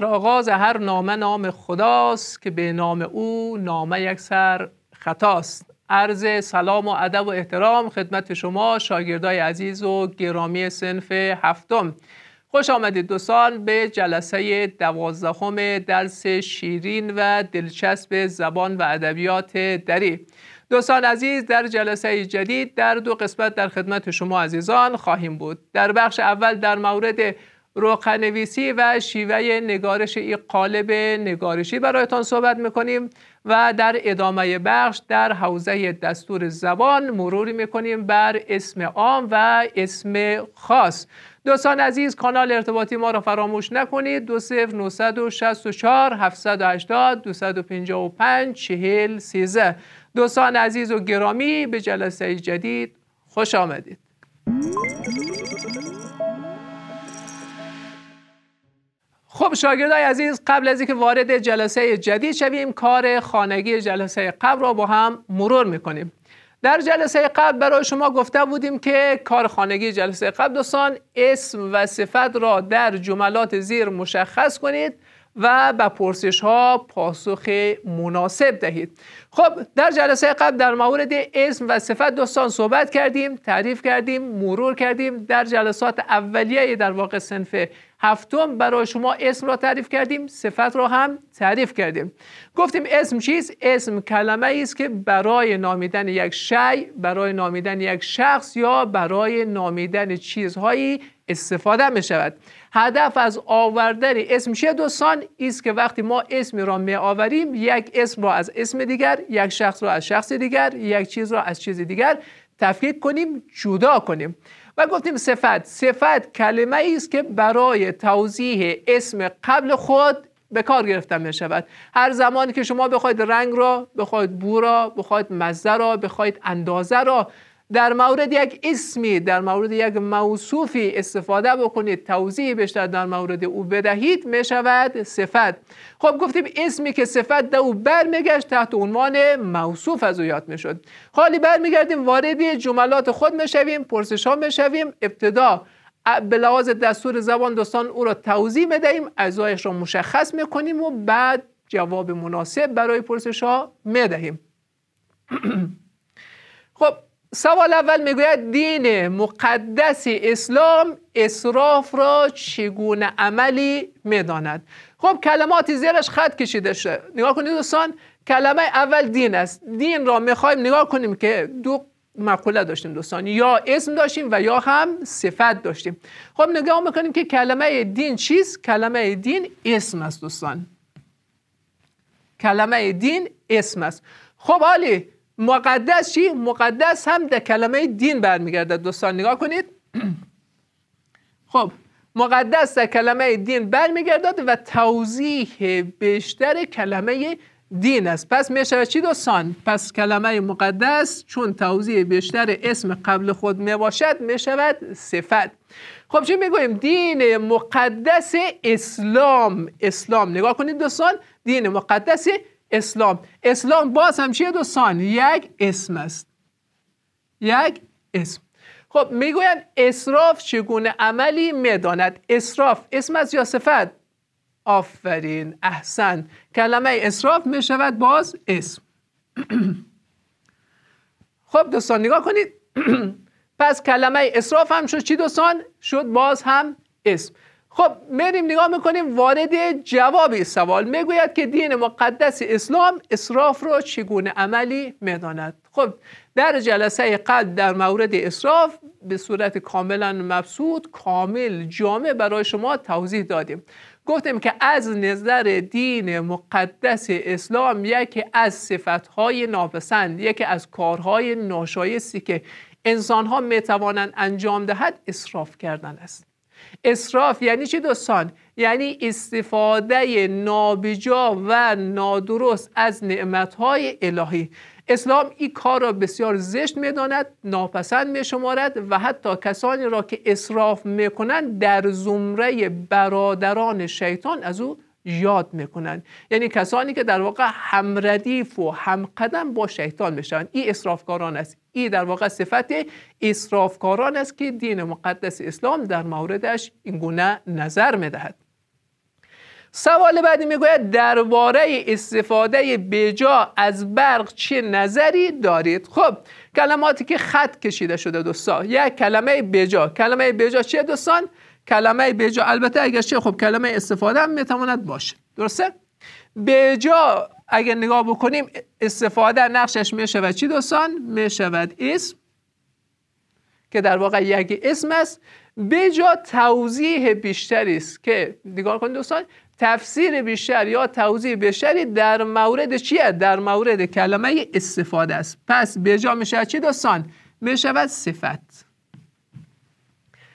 آغاز هر نامه نام خداست که به نام او نامه یک سر خطاست عرض سلام و ادب و احترام خدمت شما شاگردای عزیز و گرامی سنف هفتم خوش آمدید دوستان به جلسه دوازدهم درس شیرین و دلچسب زبان و ادبیات دری دوستان عزیز در جلسه جدید در دو قسمت در خدمت شما عزیزان خواهیم بود در بخش اول در مورد روخنویسی و شیوه نگارش ای قالب نگارشی برایتان صحبت میکنیم و در ادامه بخش در حوزه دستور زبان مروری میکنیم بر اسم عام و اسم خاص دوستان عزیز کانال ارتباطی ما را فراموش نکنید 20964 و پنج چهل سیزه دوستان عزیز و گرامی به جلسه جدید خوش آمدید خب شاگردای عزیز قبل از اینکه وارد جلسه جدید شویم کار خانگی جلسه قبل را با هم مرور میکنیم در جلسه قبل برای شما گفته بودیم که کار خانگی جلسه قبل دوستان اسم و صفت را در جملات زیر مشخص کنید و به پرسش ها پاسخ مناسب دهید خب در جلسه قبل در مورد اسم و صفت دوستان صحبت کردیم تعریف کردیم مرور کردیم در جلسات اولیه در واقع سنف هفتم برای شما اسم را تعریف کردیم صفت را هم تعریف کردیم گفتیم اسم چیست اسم کلمه ای است که برای نامیدن یک شی برای نامیدن یک شخص یا برای نامیدن چیزهایی استفاده می شود هدف از آوردن اسم چیه دوستان است که وقتی ما اسمی را می آوریم یک اسم را از اسم دیگر یک شخص را از شخص دیگر یک چیز را از چیز دیگر تفکیک کنیم جدا کنیم و گفتیم صفت صفت کلمه ای است که برای توضیح اسم قبل خود به کار گرفته می شود هر زمانی که شما بخواید رنگ را بخواید بو را بخواید مزه را بخواید اندازه را در مورد یک اسمی در مورد یک موصوفی استفاده بکنید توضیح بیشتر در مورد او بدهید می شود صفت خب گفتیم اسمی که صفت در او برمیگشت تحت عنوان موصوف از او یاد می شد حالی برمیگردیم وارد جملات خود می شویم پرسش ها می شویم ابتدا به لحاظ دستور زبان دوستان او را توضیح دهیم اعضایش را مشخص میکنیم و بعد جواب مناسب برای پرسش ها دهیم خب سوال اول میگوید دین مقدس اسلام اصراف را چگونه عملی میداند خب کلمات زیرش خط کشیده شده نگاه کنید دوستان کلمه اول دین است دین را میخوایم نگاه کنیم که دو مقوله داشتیم دوستان یا اسم داشتیم و یا هم صفت داشتیم خب نگاه میکنیم که کلمه دین چیست کلمه دین اسم است دوستان کلمه دین اسم است خب عالی مقدس چی؟ مقدس هم در کلمه دین برمیگردد دوستان نگاه کنید خب مقدس در کلمه دین برمیگردد و توضیح بیشتر کلمه دین است پس میشه چی دوستان پس کلمه مقدس چون توضیح بیشتر اسم قبل خود میباشد میشود صفت خب چی میگویم دین مقدس اسلام اسلام نگاه کنید دوستان دین مقدس اسلام اسلام باز هم چیه دوستان یک اسم است یک اسم خب میگویند اسراف چگونه عملی میداند اسراف اسم از یا صفت آفرین احسن کلمه اسراف میشود باز اسم خب دوستان نگاه کنید پس کلمه اسراف هم شد چی دوستان شد باز هم اسم خب میریم نگاه میکنیم وارد جوابی سوال میگوید که دین مقدس اسلام اسراف را چگونه عملی میداند خب در جلسه قد در مورد اسراف به صورت کاملا مبسوط کامل جامع برای شما توضیح دادیم گفتیم که از نظر دین مقدس اسلام یکی از صفتهای ناپسند یکی از کارهای ناشایستی که انسانها میتوانند انجام دهد اسراف کردن است اسراف یعنی چی دوستان یعنی استفاده نابجا و نادرست از نعمتهای الهی اسلام این کار را بسیار زشت میداند ناپسند میشمارد و حتی کسانی را که اسراف میکنند در زمره برادران شیطان از او یاد میکنن یعنی کسانی که در واقع همردیف و همقدم با شیطان میشن این اصرافکاران است این در واقع صفت اصرافکاران است که دین مقدس اسلام در موردش این گونه نظر میدهد سوال بعدی میگوید درباره استفاده بیجا از برق چه نظری دارید خب کلماتی که خط کشیده شده دوستان یک کلمه بجا کلمه بجا چیه دوستان کلمه به جا البته چه خب کلمه استفاده هم میتواند باشه درسته به جا اگر نگاه بکنیم استفاده نقشش میشود چی دوستان میشود اسم که در واقع یک اسم است به جا توضیح بیشتری است که نگاه کنید دوستان تفسیر بیشتر یا توضیح بیشتری در مورد چیه در مورد کلمه استفاده است پس به جا چی دوستان میشود صفت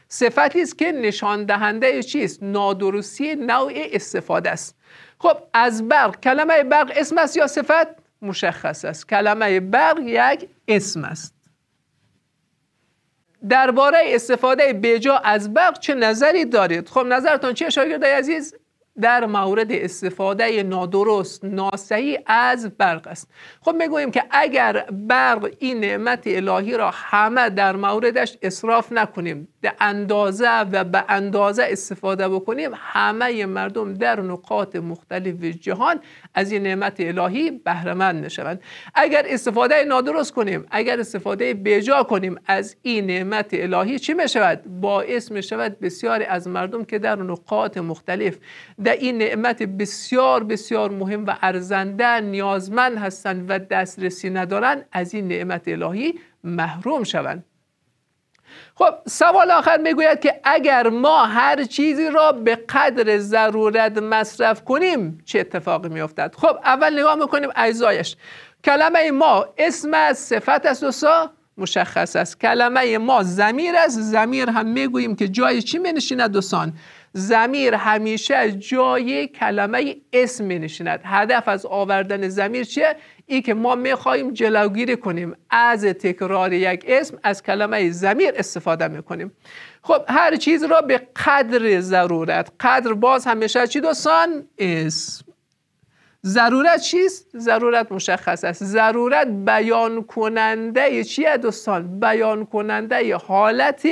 صفتی است که نشان دهنده چیست نادرستی نوع استفاده است خب از برق کلمه برق اسم است یا صفت مشخص است کلمه برق یک اسم است درباره استفاده بجا از برق چه نظری دارید خب نظرتون چه شاگرد عزیز در مورد استفاده نادرست ناسعی از برق است خب میگویم که اگر برق این نعمت الهی را همه در موردش اصراف نکنیم به اندازه و به اندازه استفاده بکنیم همه مردم در نقاط مختلف جهان از این نعمت الهی بهرمند مند اگر استفاده نادرست کنیم اگر استفاده بجا کنیم از این نعمت الهی چی میشود باعث میشود بسیاری از مردم که در نقاط مختلف در این نعمت بسیار بسیار مهم و ارزنده نیازمند هستند و دسترسی ندارند از این نعمت الهی محروم شوند خب سوال آخر میگوید که اگر ما هر چیزی را به قدر ضرورت مصرف کنیم چه اتفاقی میافتد خب اول نگاه میکنیم اجزایش کلمه ما اسم از صفت است دوستا مشخص است کلمه ما زمیر است زمیر هم میگوییم که جای چی منشیند دوستان زمیر همیشه از جای کلمه اسم می نشیند هدف از آوردن زمیر چیه؟ این که ما خواهیم جلوگیری کنیم از تکرار یک اسم از کلمه زمیر استفاده کنیم خب هر چیز را به قدر ضرورت قدر باز همیشه چی دوستان؟ اسم ضرورت چیست؟ ضرورت مشخص است ضرورت بیان کننده چیه دوستان؟ بیان کننده حالت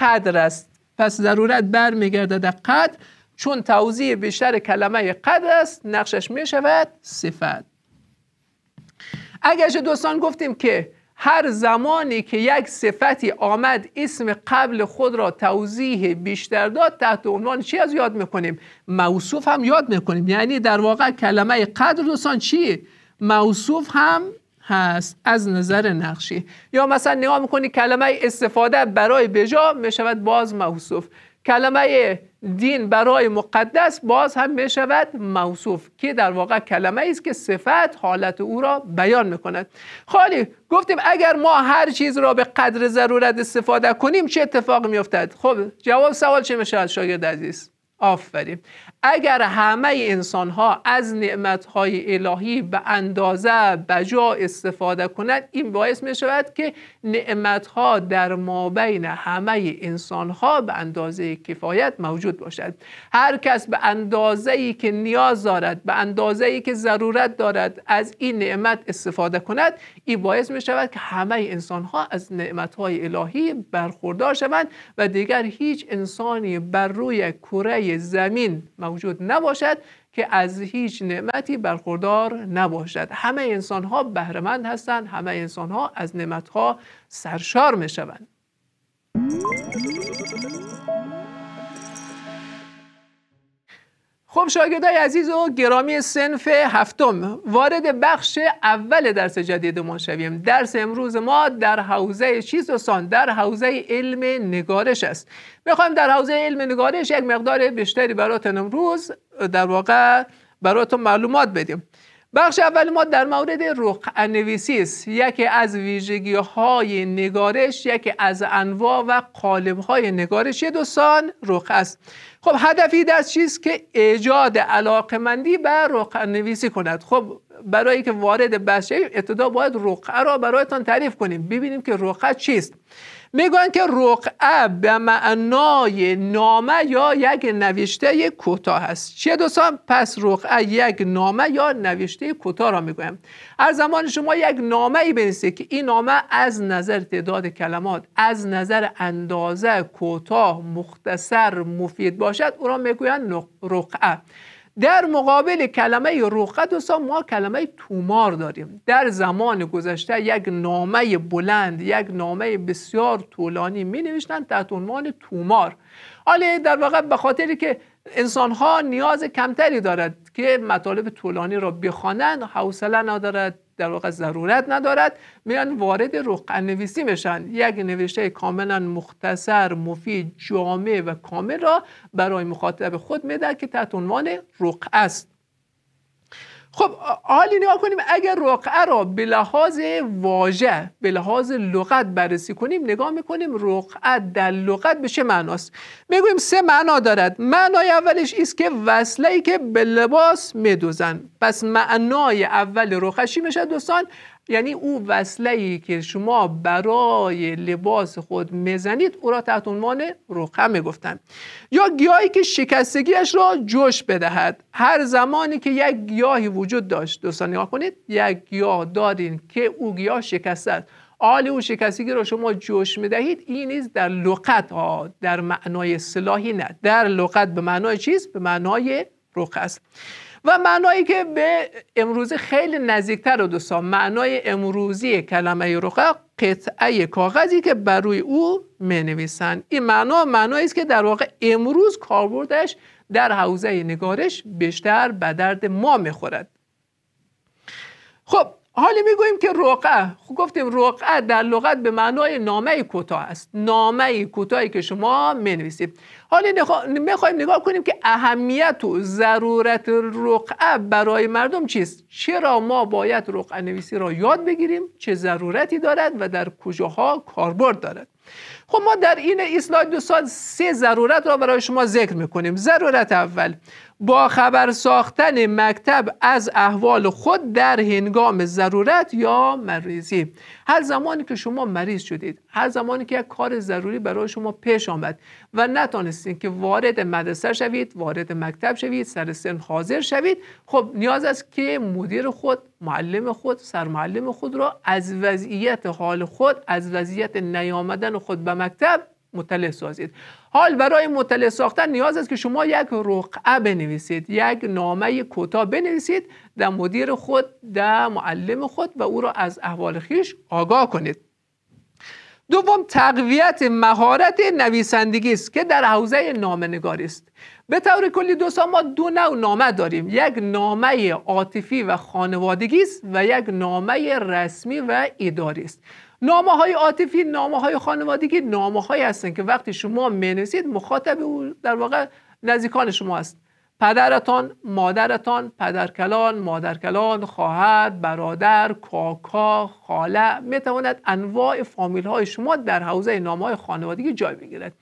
قدر است پس ضرورت برمیگردد قدر چون توضیح بیشتر کلمه قدر است نقشش میشود صفت اگرچه دوستان گفتیم که هر زمانی که یک صفتی آمد اسم قبل خود را توضیح بیشتر داد تحت عنوان چی از یاد میکنیم موصوف هم یاد میکنیم یعنی در واقع کلمه قدر دوستان چیه موصوف هم هست از نظر نقشی یا مثلا نگاه میکنی کلمه استفاده برای بجا میشود باز موصوف کلمه دین برای مقدس باز هم میشود موصوف که در واقع کلمه است که صفت حالت او را بیان میکند خالی گفتیم اگر ما هر چیز را به قدر ضرورت استفاده کنیم چه اتفاق میفتد؟ خب جواب سوال چه میشود شاگرد عزیز آفرین اگر همه انسان ها از نعمت های الهی به اندازه بجا استفاده کنند این باعث می شود که نعمت ها در بین همه انسان ها به اندازه کفایت موجود باشد هر کس به اندازه ای که نیاز دارد به اندازه ای که ضرورت دارد از این نعمت استفاده کند این باعث می شود که همه انسان ها از نعمت های الهی برخوردار شوند و دیگر هیچ انسانی بر روی کره زمین موجود نباشد که از هیچ نعمتی برخوردار نباشد همه انسان ها بهرمند هستند همه انسان ها از نعمت ها سرشار می شوند خب شاگردای عزیز و گرامی سنف هفتم وارد بخش اول درس جدیدمان شویم درس امروز ما در حوزه چیز سان در حوزه علم نگارش است میخوایم در حوزه علم نگارش یک مقدار بیشتری براتون امروز در واقع براتون معلومات بدیم بخش اول ما در مورد رقع نویسی است یکی از ویژگی های نگارش یکی از انواع و قالب های نگارش دوستان رقع است خب هدفی دست چیست که ایجاد علاقمندی به رقع نویسی کند خب برای که وارد بشه ابتدا باید رقعه را برایتان تعریف کنیم ببینیم که رقعه چیست میگن که رقعه به معنای نامه یا یک نوشته کوتاه است چه دوستان پس رقعه یک نامه یا نوشته کوتاه را میگویم هر زمان شما یک نامه ای بنویسید که این نامه از نظر تعداد کلمات از نظر اندازه کوتاه مختصر مفید باشد او را میگویند رقعه در مقابل کلمه روقدوسا ما کلمه تومار داریم در زمان گذشته یک نامه بلند یک نامه بسیار طولانی می نوشتن تحت عنوان تومار حالا در واقع به خاطر که انسان ها نیاز کمتری دارد که مطالب طولانی را بخوانند حوصله ندارد در واقع ضرورت ندارد میان وارد رقع نویسی میشن یک نوشته کاملا مختصر مفید جامع و کامل را برای مخاطب خود میده که تحت عنوان رقعه است خب حالی نگاه کنیم اگر رقعه را به لحاظ واژه به لحاظ لغت بررسی کنیم نگاه میکنیم رقعه در لغت به چه معناست میگوییم سه معنا دارد معنای اولش ایست که وصله ای که به لباس میدوزن پس معنای اول رقعه چی میشه دوستان یعنی او وصله ای که شما برای لباس خود میزنید او را تحت عنوان رخمه میگفتند یا گیاهی که شکستگیش را جوش بدهد هر زمانی که یک گیاهی وجود داشت دوستان نگاه کنید یک گیاه دارین که او گیاه شکسته است آل او شکستگی را شما جوش میدهید این نیز در لقت ها در معنای سلاحی نه در لغت به معنای چیز به معنای رخ است و معنایی که به امروزه خیلی نزدیکتر و دوستان معنای امروزی کلمه رقا قطعه کاغذی که بر روی او مینویسند این معنا معنایی است که در واقع امروز کاربردش در حوزه نگارش بیشتر به درد ما میخورد خب حالا میگوییم که رقعه خب گفتیم رقعه در لغت به معنای نامه کوتاه است نامه کوتاهی که شما مینویسید حالا میخوایم نگاه کنیم که اهمیت و ضرورت رقعه برای مردم چیست چرا ما باید رقعه نویسی را یاد بگیریم چه ضرورتی دارد و در کجاها کاربرد دارد خب ما در این اسلاید سال سه ضرورت را برای شما ذکر میکنیم ضرورت اول با خبر ساختن مکتب از احوال خود در هنگام ضرورت یا مریضی هر زمانی که شما مریض شدید هر زمانی که یک کار ضروری برای شما پیش آمد و نتانستید که وارد مدرسه شوید وارد مکتب شوید سر سن حاضر شوید خب نیاز است که مدیر خود معلم خود سرمعلم خود را از وضعیت حال خود از وضعیت نیامدن خود به مکتب مطلع سازید حال برای مطلع ساختن نیاز است که شما یک رقعه بنویسید یک نامه کوتاه بنویسید در مدیر خود در معلم خود و او را از احوال خیش آگاه کنید دوم تقویت مهارت نویسندگی است که در حوزه نگاری است به طور کلی دوستان ما دو نوع نامه داریم یک نامه عاطفی و خانوادگی است و یک نامه رسمی و اداری است نامه های عاطفی نامه های خانوادگی نامه هایی هستن که وقتی شما مینویسید مخاطب او در واقع نزدیکان شما است پدرتان مادرتان پدرکلان مادرکلان خواهر برادر کاکا خاله میتواند انواع فامیل های شما در حوزه نامه های خانوادگی جای بگیرد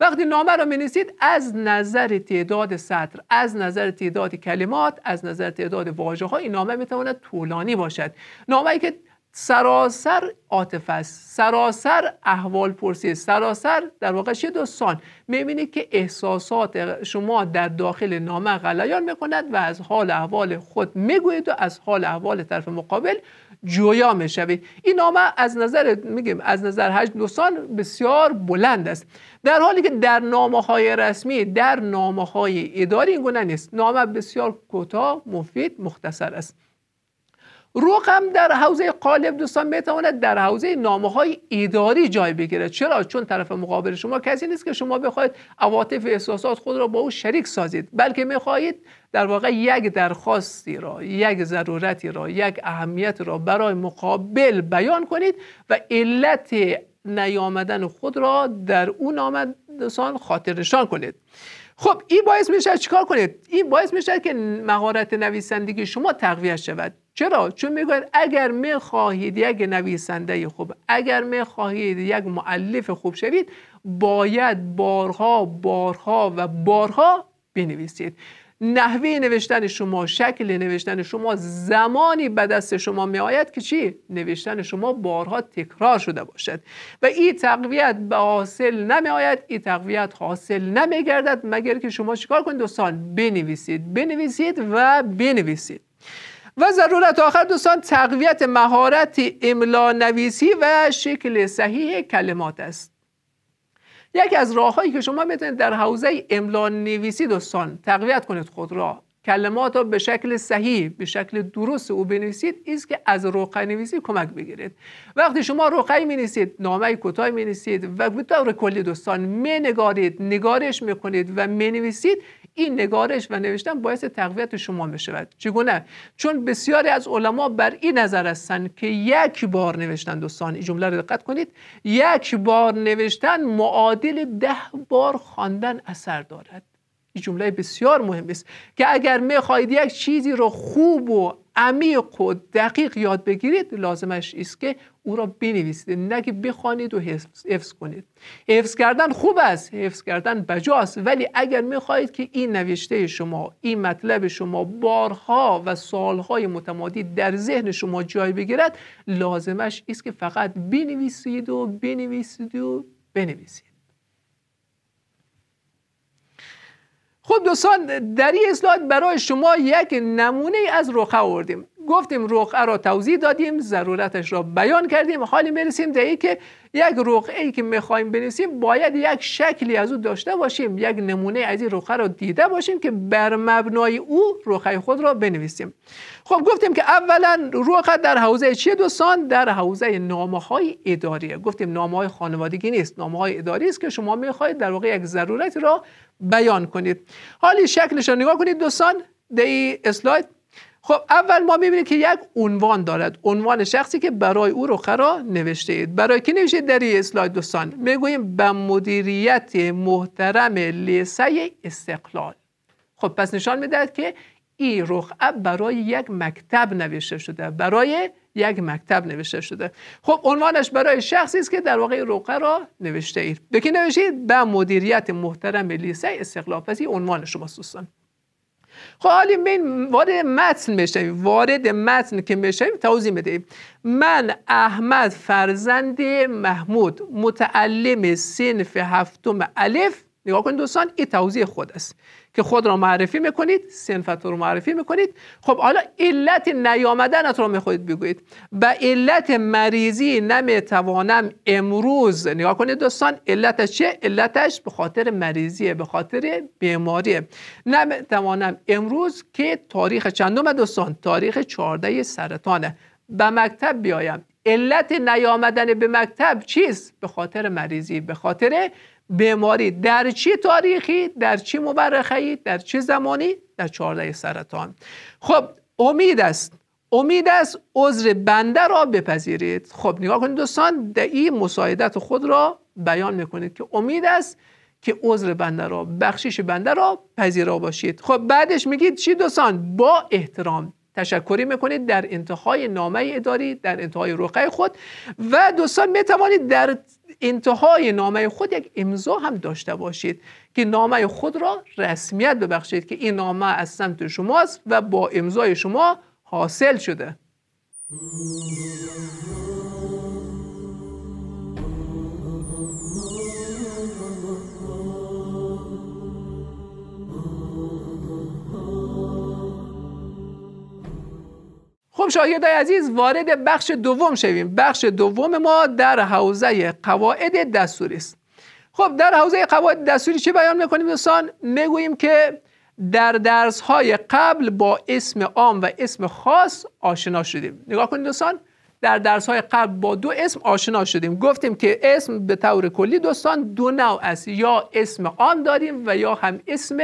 وقتی نامه را مینویسید از نظر تعداد سطر از نظر تعداد کلمات از نظر تعداد واژه ها این نامه میتواند طولانی باشد نامه ای که سراسر عاطفه است سراسر احوال پرسی سراسر در واقع چه دوستان میبینید که احساسات شما در داخل نامه غلیان میکند و از حال احوال خود میگوید و از حال احوال طرف مقابل جویا میشوید این نامه از نظر میگیم از نظر دوستان بسیار بلند است در حالی که در نامه های رسمی در نامه های اداری این گونه نیست نامه بسیار کوتاه مفید مختصر است هم در حوزه قالب دوستان میتواند در حوزه نامه های اداری جای بگیرد چرا چون طرف مقابل شما کسی نیست که شما بخواید عواطف احساسات خود را با او شریک سازید بلکه میخواهید در واقع یک درخواستی را یک ضرورتی را یک اهمیت را برای مقابل بیان کنید و علت نیامدن خود را در اون نامه دوستان خاطر نشان کنید خب این باعث میشه چیکار کنید این باعث میشه که مهارت نویسندگی شما تقویت شود چرا چون میگوید اگر میخواهید یک نویسنده خوب اگر میخواهید یک معلف خوب شوید باید بارها بارها و بارها بنویسید نحوه نوشتن شما شکل نوشتن شما زمانی به دست شما می آید که چی نوشتن شما بارها تکرار شده باشد و این تقویت به حاصل نمی آید این تقویت حاصل نمی گردد مگر که شما چیکار کنید دوستان بنویسید بنویسید و بنویسید و ضرورت آخر دوستان تقویت مهارت املا نویسی و شکل صحیح کلمات است یکی از راههایی که شما میتونید در حوزه املا نویسی دوستان تقویت کنید خود را کلمات به شکل صحیح به شکل درست او بنویسید ایست که از روقه نویسی کمک بگیرید وقتی شما روقه می نویسید نامه کوتاه می نویسید و به طور کلی دوستان می نگارید نگارش می کنید و می نویسید این نگارش و نوشتن باعث تقویت شما بشود چگونه چون بسیاری از علما بر این نظر هستند که یک بار نوشتن دوستان این جمله رو دقت کنید یک بار نوشتن معادل ده بار خواندن اثر دارد جمله بسیار مهم است که اگر میخواهید یک چیزی رو خوب و عمیق و دقیق یاد بگیرید لازمش است که او را بنویسید نه که بخوانید و حفظ،, کنید حفظ کردن خوب است حفظ کردن بجاست ولی اگر میخواهید که این نوشته شما این مطلب شما بارها و سالهای متمادی در ذهن شما جای بگیرد لازمش است که فقط بنویسید و بنویسید و بنویسید خب دوستان در این اصلاحات برای شما یک نمونه از رخ آوردیم گفتیم رقعه را توضیح دادیم ضرورتش را بیان کردیم حالی میرسیم در که یک رقعه ای که میخوایم بنویسیم باید یک شکلی از او داشته باشیم یک نمونه از این رقعه را دیده باشیم که بر مبنای او رقعه خود را بنویسیم خب گفتیم که اولا رقعه در حوزه چیه دوستان در حوزه نامه های اداریه گفتیم نامه های خانوادگی نیست نامه های اداری است که شما میخواهید در واقع یک ضرورت را بیان کنید حالی شکلش را نگاه کنید دوستان در اسلاید خب اول ما میبینیم که یک عنوان دارد عنوان شخصی که برای او را نوشته اید برای کی نوشته در این اسلاید دوستان میگوییم به مدیریت محترم لیسه استقلال خب پس نشان میدهد که این روخه برای یک مکتب نوشته شده برای یک مکتب نوشته شده خب عنوانش برای شخصی است که در واقع روخه را نوشته اید به که نوشید به مدیریت محترم لیسه استقلال پس این عنوان شما دوستان خب حالی بین وارد متن بشیم وارد متن که بشیم توضیح بدهیم من احمد فرزند محمود متعلم سنف هفتم الف نگاه کنید دوستان این توضیح خود است که خود را معرفی میکنید سنفت رو معرفی میکنید خب حالا علت نیامدنت رو میخواید بگویید به علت مریضی نمیتوانم امروز نگاه کنید دوستان علتش چه علتش به خاطر مریضیه به خاطر بیماری نمیتوانم امروز که تاریخ چندم دوستان تاریخ 14 سرطانه به مکتب بیایم علت نیامدن به مکتب چیست به خاطر مریضی به خاطر بیماری در چی تاریخی در چی مورخه‌ای در چه زمانی در 14 سرطان خب امید است امید است عذر بنده را بپذیرید خب نگاه کنید دوستان در این مساعدت خود را بیان میکنید که امید است که عذر بنده را بخشش بنده را پذیرا باشید خب بعدش میگید چی دوستان با احترام تشکری میکنید در انتهای نامه اداری در انتهای رقعه خود و دوستان میتوانید در انتهای نامه خود یک امضا هم داشته باشید که نامه خود را رسمیت ببخشید که این نامه از سمت شماست و با امضای شما حاصل شده خب شاگردای عزیز وارد بخش دوم شویم بخش دوم ما در حوزه قواعد دستوری است خب در حوزه قواعد دستوری چه بیان میکنیم دوستان میگوییم که در درس های قبل با اسم عام و اسم خاص آشنا شدیم نگاه کنید دوستان در درس های قبل با دو اسم آشنا شدیم گفتیم که اسم به طور کلی دوستان دو نوع است یا اسم عام داریم و یا هم اسم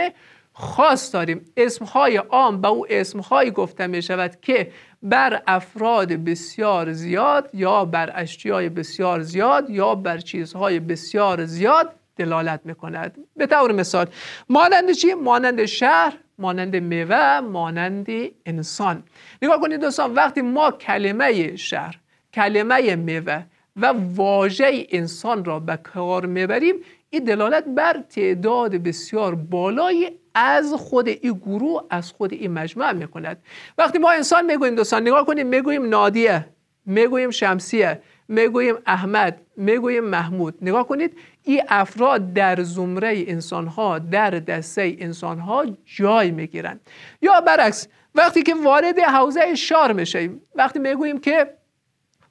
خاص داریم اسمهای عام به او اسمهایی گفته می شود که بر افراد بسیار زیاد یا بر اشیای بسیار زیاد یا بر چیزهای بسیار زیاد دلالت میکند به طور مثال مانند چی مانند شهر مانند میوه مانند انسان نگاه کنید دوستان وقتی ما کلمه شهر کلمه میوه و واژه انسان را به کار میبریم این دلالت بر تعداد بسیار بالای از خود این گروه از خود این مجموعه میکند وقتی ما انسان میگوییم دوستان نگاه کنیم میگوییم نادیه میگوییم شمسیه میگوییم احمد میگوییم محمود نگاه کنید این افراد در زمره انسان ها در دسته انسان ها جای میگیرند یا برعکس وقتی که وارد حوزه شار میشیم وقتی میگوییم که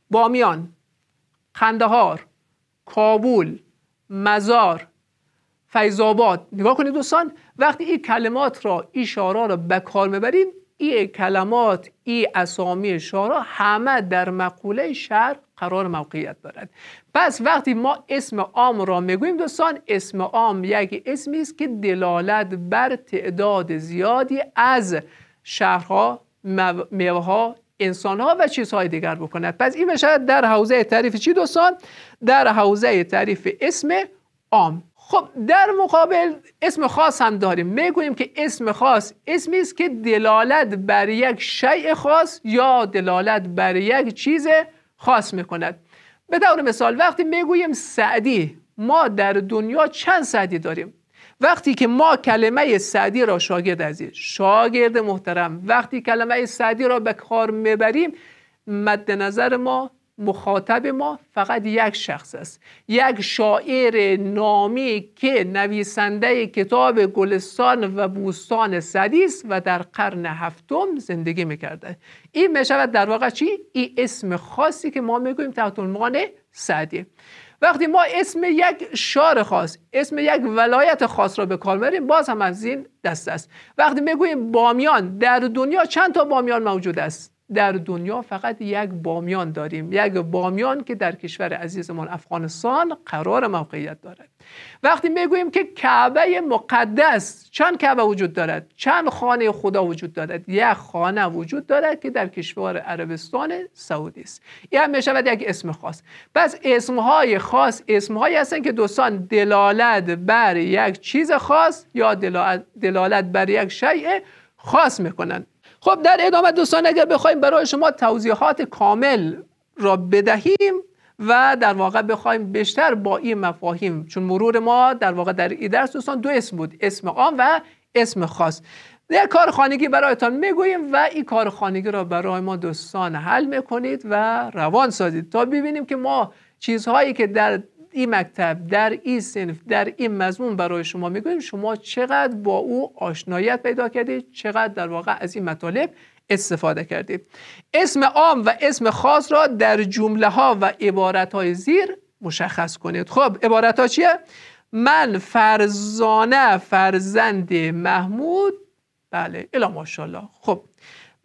بامیان قندهار کابول مزار فیضآباد نگاه کنید دوستان وقتی این کلمات را اشاره را به کار میبریم این کلمات این اسامی شارا همه در مقوله شهر قرار موقعیت دارد پس وقتی ما اسم عام را میگوییم دوستان اسم عام یک اسمی است که دلالت بر تعداد زیادی از شهرها میوه انسانها انسان ها و چیزهای دیگر بکند پس این بشه در حوزه تعریف چی دوستان در حوزه تعریف اسم عام خب در مقابل اسم خاص هم داریم میگوییم که اسم خاص اسمی است که دلالت بر یک شیء خاص یا دلالت بر یک چیز خاص میکند به طور مثال وقتی میگوییم سعدی ما در دنیا چند سعدی داریم وقتی که ما کلمه سعدی را شاگرد عزیز شاگرد محترم وقتی کلمه سعدی را به کار میبریم مد نظر ما مخاطب ما فقط یک شخص است یک شاعر نامی که نویسنده کتاب گلستان و بوستان سعدی است و در قرن هفتم زندگی میکرده این میشود در واقع چی این اسم خاصی که ما میگوییم تحت عنوان سعدی وقتی ما اسم یک شار خاص اسم یک ولایت خاص را به کار باز هم از این دست است وقتی میگوییم بامیان در دنیا چند تا بامیان موجود است در دنیا فقط یک بامیان داریم یک بامیان که در کشور عزیزمان افغانستان قرار موقعیت دارد وقتی میگوییم که کعبه مقدس چند کعبه وجود دارد چند خانه خدا وجود دارد یک خانه وجود دارد که در کشور عربستان سعودی است این هم میشود یک اسم خاص پس اسمهای خاص اسمهایی هستند که دوستان دلالت بر یک چیز خاص یا دلالت بر یک شیء خاص میکنند خب در ادامه دوستان اگر بخوایم برای شما توضیحات کامل را بدهیم و در واقع بخوایم بیشتر با این مفاهیم چون مرور ما در واقع در این درس دوستان دو اسم بود اسم عام و اسم خاص یک کار خانگی برایتان میگوییم و این کار خانگی را برای ما دوستان حل میکنید و روان سازید تا ببینیم که ما چیزهایی که در این مکتب در این سنف در این مضمون برای شما میگویم شما چقدر با او آشنایت پیدا کردید چقدر در واقع از این مطالب استفاده کردید اسم عام و اسم خاص را در جمله ها و عبارت های زیر مشخص کنید خب عبارت ها چیه؟ من فرزانه فرزند محمود بله الا ماشاءالله خب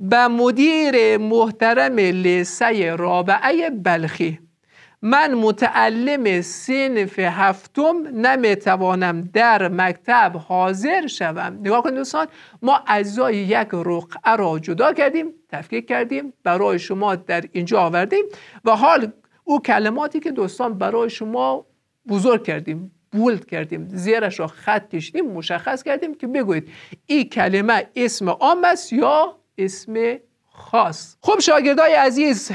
به مدیر محترم لیسه رابعه بلخی من متعلم سنف هفتم نمیتوانم در مکتب حاضر شوم نگاه کنید دوستان ما اجزای یک رقعه را جدا کردیم تفکیک کردیم برای شما در اینجا آوردیم و حال او کلماتی که دوستان برای شما بزرگ کردیم بولد کردیم زیرش را خط کشیدیم مشخص کردیم که بگویید این کلمه اسم عام است یا اسم خاص خب شاگردای عزیز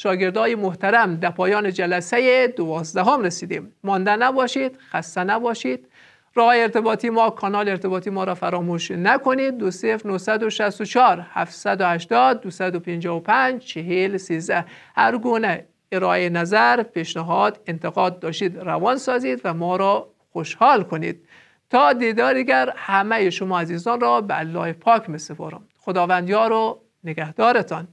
شاگردای محترم در پایان جلسه دوازدهم رسیدیم مانده نباشید خسته نباشید راه ارتباطی ما کانال ارتباطی ما را فراموش نکنید 964 780 255 چهیل، سیزه، هر گونه ارائه نظر پیشنهاد انتقاد داشتید روان سازید و ما را خوشحال کنید تا دیدار دیگر همه شما عزیزان را به الله پاک می سپارم خداوند و نگهدارتان